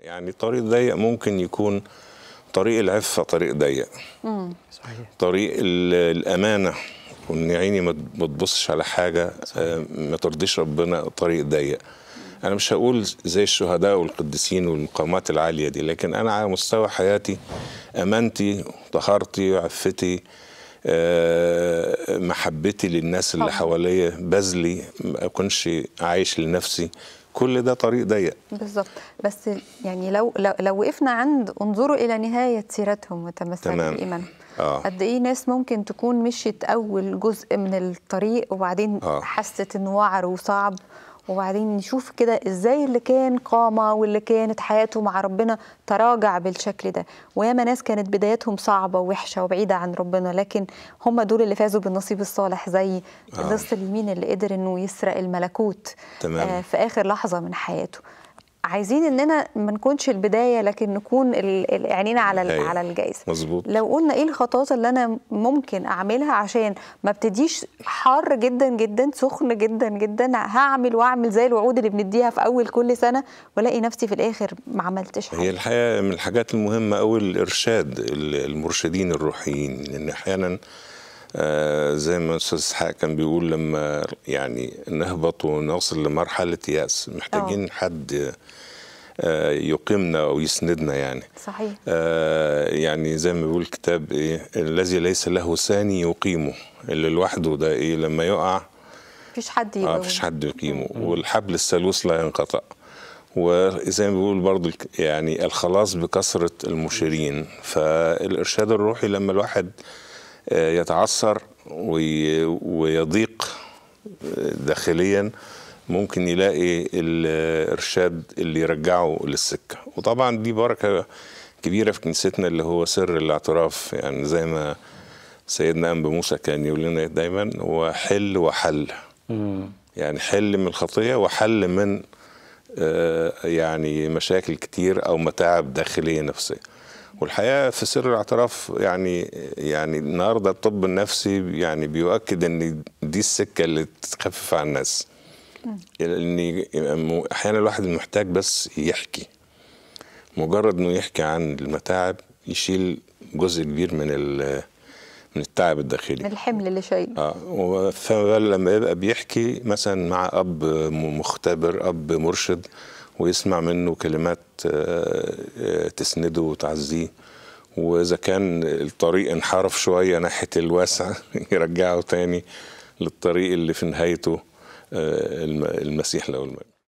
يعني طريق ضيق ممكن يكون طريق العفة طريق ضيق صحيح. طريق الأمانة وإن عيني ما تبصش على حاجة آه، ما ترضيش ربنا طريق ضيق أنا مش هقول زي الشهداء والقديسين والمقامات العالية دي لكن أنا على مستوى حياتي أمانتي طهارتي عفتي آه، محبتي للناس اللي حواليا بذلي ما أكونش عايش لنفسي كل ده طريق ضيق بالظبط بس يعني لو لو, لو وقفنا عند انظروا الى نهايه سيرتهم وتمثلوا بايمانهم آه. قد ايه ناس ممكن تكون مشيت اول جزء من الطريق وبعدين آه. حست انه وعر وصعب وبعدين نشوف كده ازاي اللي كان قامه واللي كانت حياته مع ربنا تراجع بالشكل ده وياما ناس كانت بدايتهم صعبة ووحشة وبعيدة عن ربنا لكن هم دول اللي فازوا بالنصيب الصالح زي آه. النص اليمين اللي قدر انه يسرق الملكوت تمام. آه في اخر لحظة من حياته عايزين اننا ما نكونش البدايه لكن نكون عينينا على أيوه. على الجائزه مظبوط لو قلنا ايه الخطوات اللي انا ممكن اعملها عشان ما ابتديش حار جدا جدا سخن جدا جدا هعمل واعمل زي الوعود اللي بنديها في اول كل سنه والاقي نفسي في الاخر ما عملتش حاجه هي الحقيقه من الحاجات المهمه قوي الارشاد المرشدين الروحيين لان احيانا آه، زي ما الاستاذ اسحاق كان بيقول لما يعني نهبط ونصل لمرحله ياس محتاجين أوه. حد آه، يقيمنا او يسندنا يعني صحيح آه، يعني زي ما بيقول الكتاب ايه الذي ليس له ثاني يقيمه اللي لوحده ده ايه لما يقع مفيش حد يقيمه آه مفيش حد يقيمه والحبل الثالوث لا ينقطع وزي ما بيقول برضو يعني الخلاص بكثره المشيرين فالارشاد الروحي لما الواحد يتعثر ويضيق داخليا ممكن يلاقي الارشاد اللي يرجعه للسكه وطبعا دي بركه كبيره في كنيستنا اللي هو سر الاعتراف يعني زي ما سيدنا انب موسى كان يقول لنا دايما هو حل وحل يعني حل من الخطيه وحل من آه، يعني مشاكل كتير او متاعب داخليه نفسيه والحقيقه في سر الاعتراف يعني يعني النهارده الطب النفسي يعني بيؤكد ان دي السكه اللي تخفف على الناس لان احيانا الواحد محتاج بس يحكي مجرد انه يحكي عن المتاعب يشيل جزء كبير من من التعب الداخلي من الحمل اللي شايله اه فلما يبقى بيحكي مثلا مع اب مختبر اب مرشد ويسمع منه كلمات آه، آه، تسنده وتعزيه واذا كان الطريق انحرف شويه ناحيه الواسع يرجعه تاني للطريق اللي في نهايته آه، المسيح له المجد